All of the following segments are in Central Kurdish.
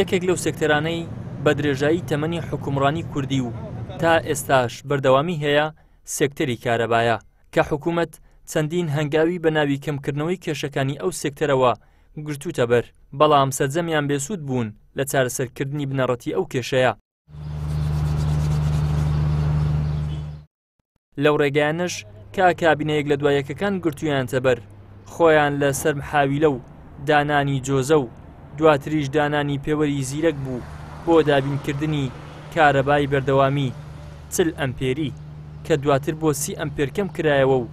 یەکێک لەو سێکتەرانەی بە درێژایی تەمەنی حکومڕانی کوردی و تا ئێستاش بەردەوامی هەیە سێکتەری کارەبایە کە حکوومەت چەندین هەنگاوی بە ناوی کەمکردنەوەی کێشەکانی ئەو سێکتەرەوە گرتوتە بەر بەڵام سەرجەمیان بێسوود بوون لە چارەسەرکردنی بنەڕەتی ئەو کێشەیە لەو ڕێگەیانش کا کابینەیەک لە دوایەکەکان گرتویان تەبەر خۆیان لە سەر حاویلە و دانانی جۆزە و دواتریش دانانی پێوەری زیرەک بوو بۆ دابینکردنی کارەبای بەردەوامی چل ئەمپێری کە دواتر بۆ سی ئەمپێرکەم کرایەوە و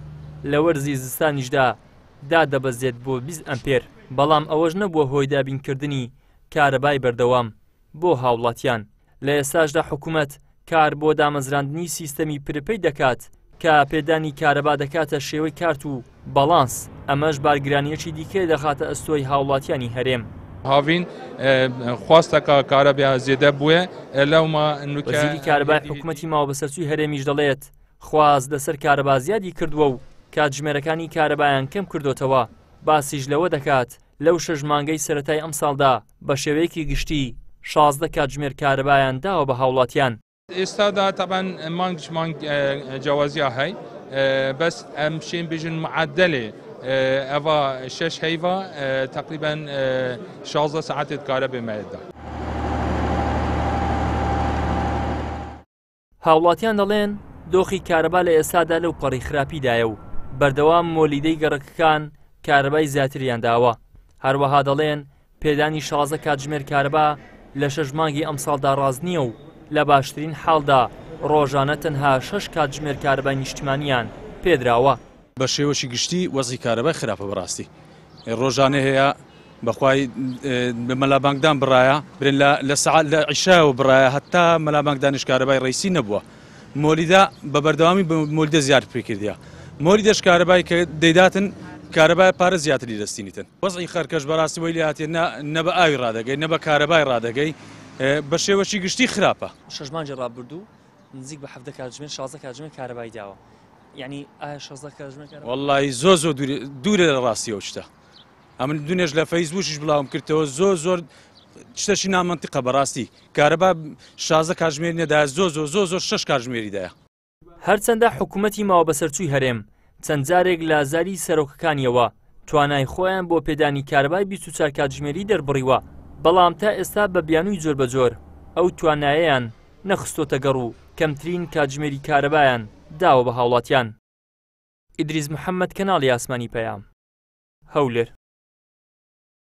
لە وەرزی زستانیشدا دادەبەزێت بۆ 20 ئەمپێر بەڵام ئەوەش نەبووە هۆی دابینکردنی کارەبای بەردەوام بۆ هاوڵاتیان لە ئێستاشدا حکوومەت کار بۆ دامەزراندنی سیستەمی پرپەی دەکات کە پێدانی کارەبا دەکاتە شێوەی کارت و بەڵانس ئەمەش بارگرانیەکی دیکە دەخاتە ئەستۆی هاوڵاتیانی هەرێم هاوین خواستەکە کارە بێ زێدە بووە لەومە نوکەزیری کاربای حکوومەتتی ماوە بەسەرچوی هەرێمیش دەڵێت خواز لەسەر کارەبازیادی کردووە و کاتژمێرەکانی کارەبایان کەم کردوتەوە باسیش لەوە دەکات لەو شەژ مانگەی سەتای ئەم ساڵدا بە شێوەیەکی گشتی شازدە کاتژمێر کارەبایان داوە بە هاوڵاتیان ئێستادا تەبەن مانگش مانگ جیاوازیا هەی بەس ئەم شێن بژن معدلێ ئەڤ شش هەیڤە تقریبەن 16 سعاتت کارە بێمەدا. هاوڵاتیان دەڵێن دۆخی کارەبا لە ئێستادا لەو پەڕی خراپیدایە و بەردەوام مۆلیدەی گەڕکەکان کارەبای زیاتریان داوە هەروەها دەڵێن پێدانی شازە کاتژمێر کارەبا لە شەش مانگی ئەمساڵدا ڕاز نییە و لە باشترین حاڵدا ڕۆژانە تەنها شش کاتژمێر کارەبای نیشتمانیان پێدراوە بە شێوەشی گشتی وەزی کارەبای خراپە بەڕاستی ڕۆژانە هەیە بەخوای مەلابانگدان بڕایە برن لە سعات لە عیشایەوە بڕایە هەتا مەلابانگدانش کارەبای ڕیسی نەبووە مۆلیدا بە بەردەوامی مۆلیدە زیات پێکردیا مۆری دەش کارەبای کە دەیداتن کارەبای پارە زیاتری دەستینیتن وەزی خەرکەش بەڕاستی وەی لاتێ نەبە ئاوی ڕادەگەی نەبە کارەبای ڕادەگەی بە شێوەشی گشتی خراپە شەژمان جێڕابردوو نزیک بە حەفتە کاتژمێن شازە کاتژمێن کارەبای داوە ینی وڵی زۆ زۆ دوورە لە ڕاستیەوە شتە ئەمن دوێژ لە فەیزبووشش بڵاوم کردەوە زۆ زۆر شتەشی نامەنتیقە بەڕاستی کارەبا شازە کاژمێر نەدا زۆ زۆ زۆ زۆر شش کاژمێریدایە هەرچەندە حکوومەتتی ماوە بەسەرچووی هەرێم چەند جارێک لا زاری سەرۆکەکانیەوە توانای خۆیان بۆ پێدانی کاربای 24 کاتژمێری دەربڕیوە بەڵام تا ئێستا بە بیانووی جۆر بەجۆر ئەو توانایەیان نەخستۆتە گەڕوو کەمترین کاتژمێری کارەبایان داوە بە هاوڵاتیان ئیدریز محەممەد کەناڵی ئاسمانی پەیام هەولێر